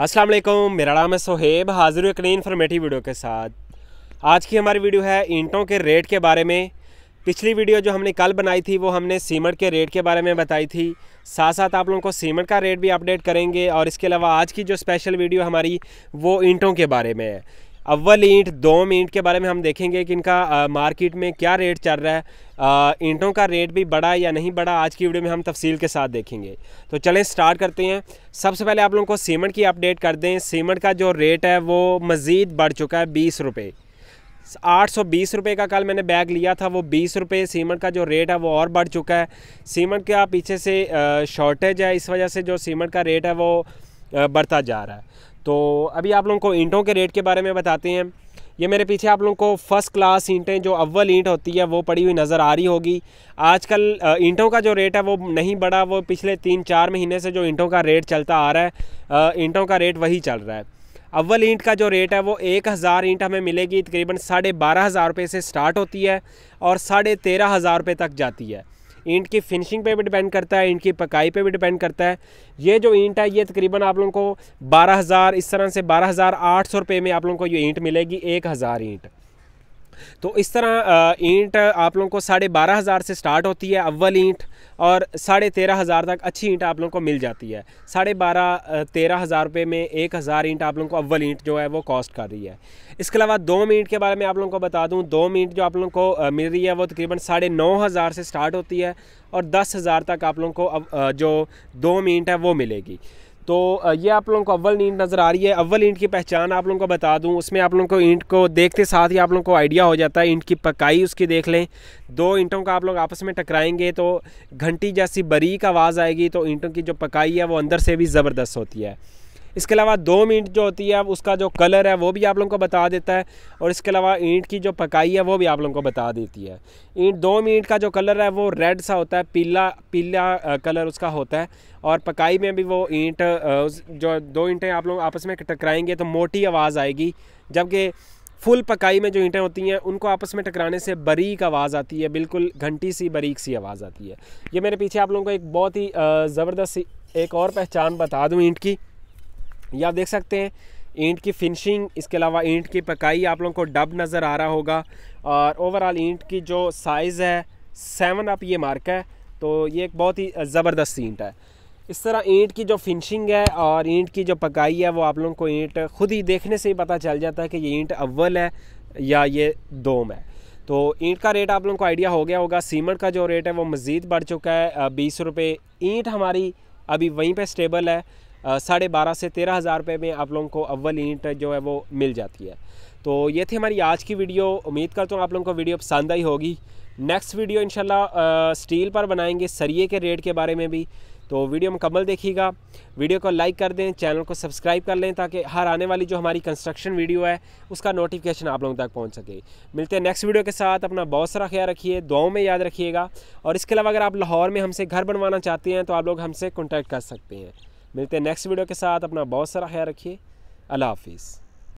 अस्सलाम वालेकुम मेरा नाम है सोहेब हाजिर एक नई इन्फॉर्मेटिव वीडियो के साथ आज की हमारी वीडियो है ईंटों के रेट के बारे में पिछली वीडियो जो हमने कल बनाई थी वो हमने सीमेंट के रेट के बारे में बताई थी साथ साथ आप लोगों को सीमेंट का रेट भी अपडेट करेंगे और इसके अलावा आज की जो स्पेशल वीडियो हमारी वो ईंटों के बारे में है अव्वल ईंट दोम ईंट के बारे में हम देखेंगे कि इनका आ, मार्केट में क्या रेट चल रहा है ईंटों का रेट भी बढ़ा या नहीं बढ़ा आज की वीडियो में हम तफसील के साथ देखेंगे तो चलें स्टार्ट करते हैं सबसे पहले आप लोगों को सीमेंट की अपडेट कर दें सीमेंट का जो रेट है वो मज़ीद बढ़ चुका है बीस रुपये आठ सौ बीस रुपये का कल मैंने बैग लिया था वो बीस रुपये सीमेंट का जो रेट है वो और बढ़ चुका है सीमेंट का पीछे से शॉर्टेज है इस वजह से जो सीमेंट का रेट है वो बढ़ता जा रहा है तो अभी आप लोगों को ईंटों के रेट के बारे में बताते हैं ये मेरे पीछे आप लोगों को फर्स्ट क्लास ईंटें जो अव्वल ईंट होती है वो पड़ी हुई नज़र आ रही होगी आजकल ईंटों का जो रेट है वो नहीं बढ़ा वो पिछले तीन चार महीने से जो ईंटों का रेट चलता आ रहा है ईंटों का रेट वही चल रहा है अव्वल ईंट का जो रेट है वो एक हज़ार ईंट हमें मिलेगी तकरीबन साढ़े बारह हज़ार रुपये से स्टार्ट होती है और साढ़े तेरह हज़ार रुपये तक जाती है ईंट की फिनिशिंग पे भी डिपेंड करता है ईंट की पकाई पे भी डिपेंड करता है ये जो ईंट है ये तकरीबन आप लोगों को बारह हज़ार इस तरह से बारह हज़ार आठ सौ रुपये में आप लोगों को ये ईंट मिलेगी एक हज़ार ईंट तो इस तरह ईंट आप लोगों को साढ़े बारह हज़ार से स्टार्ट होती है अव्वल ईंट और साढ़े तेरह हज़ार तक अच्छी ईंट आप लोगों को मिल जाती है साढ़े बारह तेरह हज़ार रुपये में एक हज़ार ईंट आप लोगों को अव्वल ईंट जो है वो कॉस्ट कर रही है इसके अलावा दो मीट के बारे में आप लोगों को बता दूँ दो मीट जो आप लोगों को मिल रही है वो तकरीबन साढ़े नौ हज़ार से स्टार्ट होती है और दस हज़ार तक आप लोगों को जो दो ईंट है वो मिलेगी तो ये आप लोगों को अव्वल ईंट नज़र आ रही है अव्वल ईंट की पहचान आप लोगों को बता दूं उसमें आप लोगों को ईंट को देखते साथ ही आप लोगों को आइडिया हो जाता है ईंट की पकाई उसकी देख लें दो ईंटों का आप लोग आपस में टकराएंगे तो घंटी जैसी बरीक आवाज़ आएगी तो ईंटों की जो पकाई है वो अंदर से भी ज़बरदस्त होती है इसके अलावा दो मिनट जो होती है उसका जो कलर है वो भी आप लोगों को बता देता है और इसके अलावा ईंट की जो पकाई है वो भी आप लोगों को बता देती है ईंट दो मिनट का जो कलर है वो रेड सा होता है पीला पीला कलर उसका होता है और पकाई में भी वो ईंट जो दो ईंटें आप लोग आपस में टकराएंगे तो मोटी आवाज़ आएगी जबकि फुल पकाई में जो ईंटें होती हैं उनको आपस में टकराने से बरीक आवाज़ आती है बिल्कुल घंटी सी बरीक सी आवाज़ आती है ये मेरे पीछे आप लोगों को एक बहुत ही ज़बरदस्त एक और पहचान बता दूँ ईंट की ये आप देख सकते हैं ईंट की फिनिशिंग इसके अलावा ईंट की पकाई आप लोगों को डब नज़र आ रहा होगा और ओवरऑल ईंट की जो साइज़ है सेवन अप ये मार्क है तो ये एक बहुत ही ज़बरदस्त ईंट है इस तरह ईंट की जो फिनिशिंग है और ईंट की जो पकाई है वो आप लोगों को ईंट खुद ही देखने से ही पता चल जाता है कि ये ईंट अव्वल है या ये दोम है तो ईंट का रेट आप लोगों को आइडिया हो गया होगा सीमेंट का जो रेट है वो मज़ीद बढ़ चुका है बीस रुपये ईंट हमारी अभी वहीं पे स्टेबल है साढ़े बारह से तेरह हज़ार रुपये में आप लोगों को अव्वल ईंट जो है वो मिल जाती है तो ये थी हमारी आज की वीडियो उम्मीद करता हूँ आप लोगों को वीडियो पसंद आई होगी नेक्स्ट वीडियो इंशाल्लाह स्टील पर बनाएंगे सरिये के रेट के बारे में भी तो वीडियो मुकम्मल देखिएगा वीडियो को लाइक कर दें चैनल को सब्सक्राइब कर लें ताकि हर आने वाली जो हमारी कंस्ट्रक्शन वीडियो है उसका नोटिफिकेशन आप लोगों तक पहुंच सके मिलते हैं नेक्स्ट वीडियो के साथ अपना बहुत सारा ख्याल रखिए दुआओं में याद रखिएगा और इसके अलावा अगर आप लाहौर में हमसे घर बनवाना चाहते हैं तो आप लोग हमसे कॉन्टैक्ट कर सकते हैं मिलते हैं नेक्स्ट वीडियो के साथ अपना बहुत सारा ख्याल रखिए अल्लाह हाफिज़